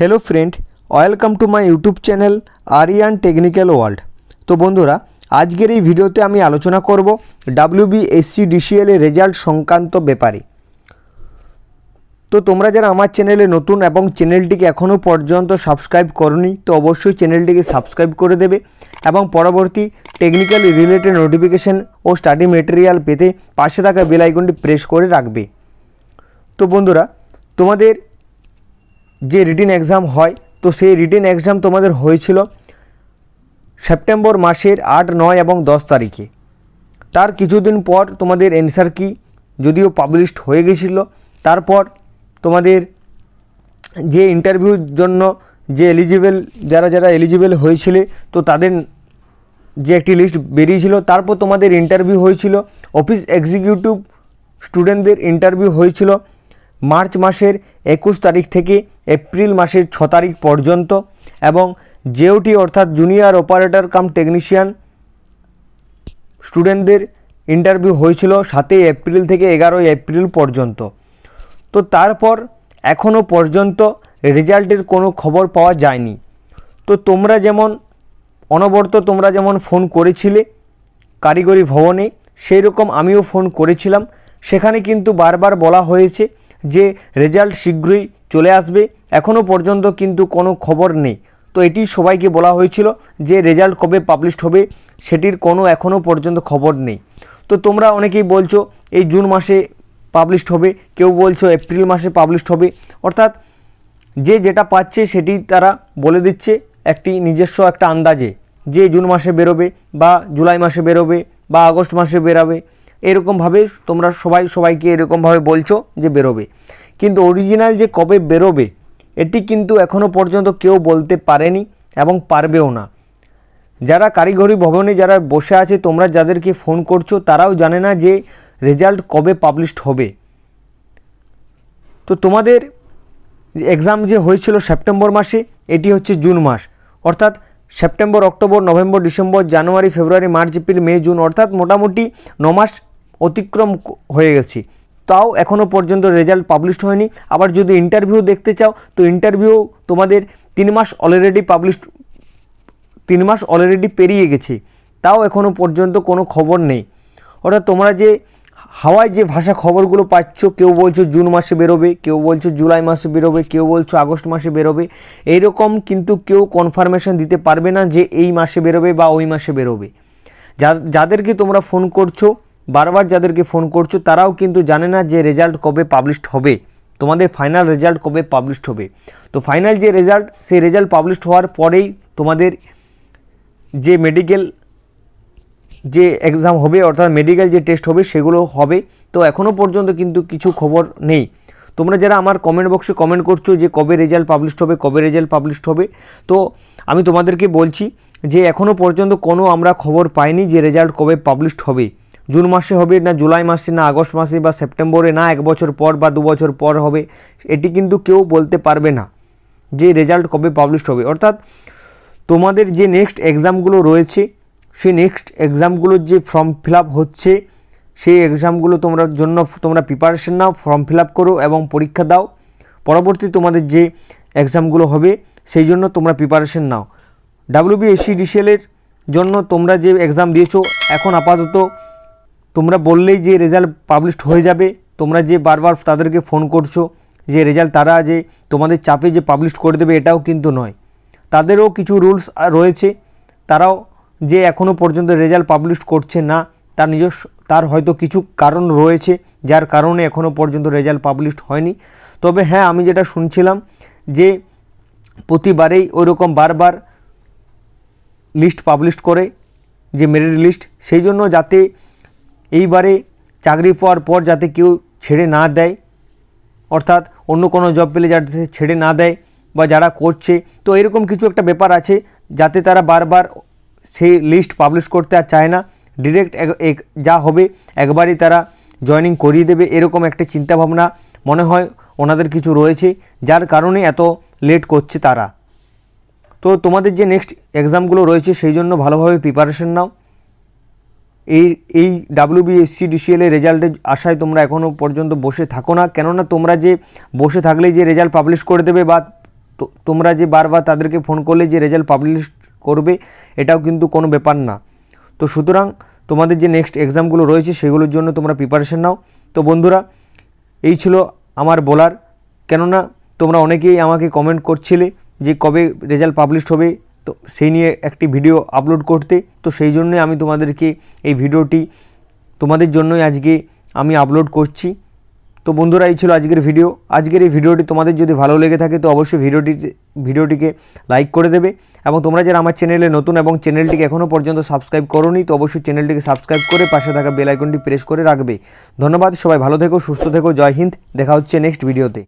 hello friend welcome to my YouTube channel Aryan technical world তো বন্ধুরা আজকের এই ভিডিওতে আমি আলোচনা করব ডাব্লিউবিএসসি ডিসিএল এর রেজাল্ট সংক্রান্ত ব্যাপারে তো তোমরা যারা আমার চ্যানেলে নতুন এবং চ্যানেলটিকে এখনও পর্যন্ত সাবস্ক্রাইব করনি তো অবশ্যই চ্যানেলটিকে সাবস্ক্রাইব করে দেবে এবং পরবর্তী টেকনিক্যাল রিলেটেড নোটিফিকেশান ও স্টাডি মেটেরিয়াল পেতে পাশে থাকা বেল আইকনটি প্রেস করে রাখবে তো বন্ধুরা তোমাদের যে রিটেন এক্সাম হয় তো সেই রিটেন এক্সাম তোমাদের হয়েছিল সেপ্টেম্বর মাসের আট নয় এবং দশ তারিখে তার কিছুদিন পর তোমাদের অ্যান্সার কি যদিও পাবলিশড হয়ে গেছিলো তারপর তোমাদের যে ইন্টারভিউর জন্য যে এলিজিবেল যারা যারা এলিজিবেল হয়েছিল তো তাদের যে একটি লিস্ট বেরিয়েছিল তারপর তোমাদের ইন্টারভিউ হয়েছিল অফিস এক্সিকিউটিভ স্টুডেন্টদের ইন্টারভিউ হয়েছিল মার্চ মাসের একুশ তারিখ থেকে এপ্রিল মাসের ছ তারিখ পর্যন্ত এবং জেওটি অর্থাৎ জুনিয়র অপারেটর কাম টেকনিশিয়ান স্টুডেন্টদের ইন্টারভিউ হয়েছিল সাতই এপ্রিল থেকে এগারোই এপ্রিল পর্যন্ত তো তারপর এখনও পর্যন্ত রেজাল্টের কোনো খবর পাওয়া যায়নি তো তোমরা যেমন অনবরত তোমরা যেমন ফোন করেছিলে কারিগরি ভবনে সেই রকম আমিও ফোন করেছিলাম সেখানে কিন্তু বারবার বলা হয়েছে যে রেজাল্ট শীঘ্রই চলে আসবে এখনও পর্যন্ত কিন্তু কোনো খবর নেই তো এটি সবাইকে বলা হয়েছিল যে রেজাল্ট কবে পাবলিশড হবে সেটির কোনো এখনও পর্যন্ত খবর নেই তো তোমরা অনেকেই বলছো এই জুন মাসে পাবলিশড হবে কেউ বলছো এপ্রিল মাসে পাবলিশড হবে অর্থাৎ যে যেটা পাচ্ছে সেটি তারা বলে দিচ্ছে একটি নিজস্ব একটা আন্দাজে যে জুন মাসে বেরোবে বা জুলাই মাসে বেরোবে বা আগস্ট মাসে বেরাবে এরকমভাবে তোমরা সবাই সবাইকে এরকমভাবে বলছো যে বেরোবে কিন্তু অরিজিনাল যে কবে বেরোবে এটি কিন্তু এখনও পর্যন্ত কেউ বলতে পারেনি এবং পারবেও না যারা কারিগরি ভবনে যারা বসে আছে তোমরা যাদেরকে ফোন করছো তারাও জানে না যে রেজাল্ট কবে পাবলিশড হবে তো তোমাদের এক্সাম যে হয়েছিল সেপ্টেম্বর মাসে এটি হচ্ছে জুন মাস অর্থাৎ September October November December January February March April May June অর্থাৎ মোটামুটি ন মাস অতিক্রম হয়ে গেছে তাও এখনও পর্যন্ত রেজাল্ট পাবলিশড হয়নি আবার যদি ইন্টারভিউ দেখতে চাও তো ইন্টারভিউ তোমাদের তিন মাস অলরেডি পাবলিশড তিন মাস অলরেডি পেরিয়ে গেছে তাও এখনও পর্যন্ত কোনো খবর নেই অর্থাৎ তোমরা যে হাওয়ায় যে ভাষা খবরগুলো পাচ্ছ কেউ বলছো জুন মাসে বেরোবে কেউ বলছো জুলাই মাসে বেরোবে কেউ বলছো আগস্ট মাসে বেরোবে এইরকম কিন্তু কেউ কনফার্মেশন দিতে পারবে না যে এই মাসে বেরোবে বা ওই মাসে বেরোবে যাদেরকে তোমরা ফোন করছো বারবার যাদেরকে ফোন করছো তারাও কিন্তু জানে না যে রেজাল্ট কবে পাবলিশড হবে তোমাদের ফাইনাল রেজাল্ট কবে পাবলিশড হবে তো ফাইনাল যে রেজাল্ট সেই রেজাল্ট পাবলিশড হওয়ার পরেই তোমাদের যে মেডিকেল যে এক্সাম হবে অর্থাৎ মেডিকেল যে টেস্ট হবে সেগুলো হবে তো এখনও পর্যন্ত কিন্তু কিছু খবর নেই তোমরা যারা আমার কমেন্ট বক্সে কমেন্ট করছো যে কবে রেজাল্ট পাবলিশড হবে কবে রেজাল্ট পাবলিশড হবে তো আমি তোমাদেরকে বলছি যে এখনও পর্যন্ত কোনো আমরা খবর পাইনি যে রেজাল্ট কবে পাবলিশড হবে জুন মাসে হবে না জুলাই মাসে না আগস্ট মাসে বা সেপ্টেম্বরে না এক বছর পর বা দু বছর পর হবে এটি কিন্তু কেউ বলতে পারবে না যে রেজাল্ট কবে পাবলিশড হবে অর্থাৎ তোমাদের যে নেক্সট এক্সামগুলো রয়েছে সেই নেক্সট এক্সামগুলোর যে ফর্ম ফিল হচ্ছে সেই এক্সামগুলো তোমরা জন্য তোমরা প্রিপারেশন নাও ফর্ম ফিল করো এবং পরীক্ষা দাও পরবর্তী তোমাদের যে এক্সামগুলো হবে সেই জন্য তোমরা প্রিপারেশন নাও ডাব্লিউবিএসসি ডিসিএলের জন্য তোমরা যে এক্সাম দিয়েছো এখন আপাতত তোমরা বললেই যে রেজাল্ট পাবলিশড হয়ে যাবে তোমরা যে বারবার তাদেরকে ফোন করছো যে রেজাল্ট তারা যে তোমাদের চাপে যে পাবলিশ করে দেবে এটাও কিন্তু নয় তাদেরও কিছু রুলস রয়েছে তারাও যে এখনও পর্যন্ত রেজাল্ট পাবলিশ করছে না তার নিজস্ব তার হয়তো কিছু কারণ রয়েছে যার কারণে এখনও পর্যন্ত রেজাল্ট পাবলিশ হয়নি তবে হ্যাঁ আমি যেটা শুনছিলাম যে প্রতিবারেই ওইরকম বারবার লিস্ট পাবলিশ করে যে মেরিট লিস্ট সেই জন্য যাতে এইবারে চাকরি পাওয়ার পর যাতে কেউ ছেড়ে না দেয় অর্থাৎ অন্য কোনো জব পেলে যাতে ছেড়ে না দেয় বা যারা করছে তো এরকম কিছু একটা ব্যাপার আছে যাতে তারা বারবার সেই লিস্ট পাবলিশ করতে আর চায় না ডিরেক্ট এক যা হবে একবারই তারা জয়নিং করিয়ে দেবে এরকম একটা চিন্তাভাবনা মনে হয় ওনাদের কিছু রয়েছে যার কারণে এত লেট করছে তারা তো তোমাদের যে নেক্সট এক্সামগুলো রয়েছে সেই জন্য ভালোভাবে প্রিপারেশন নাও এই এই ডাব্লিউবিএসসি ডিসিএলের রেজাল্টের আশায় তোমরা এখনও পর্যন্ত বসে থাকো না কেননা তোমরা যে বসে থাকলেই যে রেজাল্ট পাবলিশ করে দেবে বা তোমরা যে বারবার তাদেরকে ফোন করলে যে রেজাল্ট পাবলিশ করবে এটাও কিন্তু কোনো ব্যাপার না তো সুতরাং তোমাদের যে নেক্সট এক্সামগুলো রয়েছে সেগুলোর জন্য তোমরা প্রিপারেশান নাও তো বন্ধুরা এই ছিল আমার বলার কেননা তোমরা অনেকেই আমাকে কমেন্ট করছিলে যে কবে রেজাল্ট পাবলিশ হবে তো সেই নিয়ে একটি ভিডিও আপলোড করতে তো সেই জন্যে আমি তোমাদেরকে এই ভিডিওটি তোমাদের জন্যই আজকে আমি আপলোড করছি তো বন্ধুরা এই ছিল আজকের ভিডিও আজকের এই ভিডিওটি তোমাদের যদি ভালো লেগে থাকে তো অবশ্যই ভিডিওটি ভিডিওটিকে লাইক করে দেবে এবং তোমরা যারা আমার চ্যানেলে নতুন এবং চ্যানেলটিকে এখনও পর্যন্ত সাবস্ক্রাইব করোনি তো অবশ্যই চ্যানেলটিকে সাবস্ক্রাইব করে পাশে থাকা বেলাইকনটি প্রেস করে রাখবে ধন্যবাদ সবাই ভালো থেকো সুস্থ থেকো জয় হিন্দ দেখা হচ্ছে নেক্সট ভিডিওতে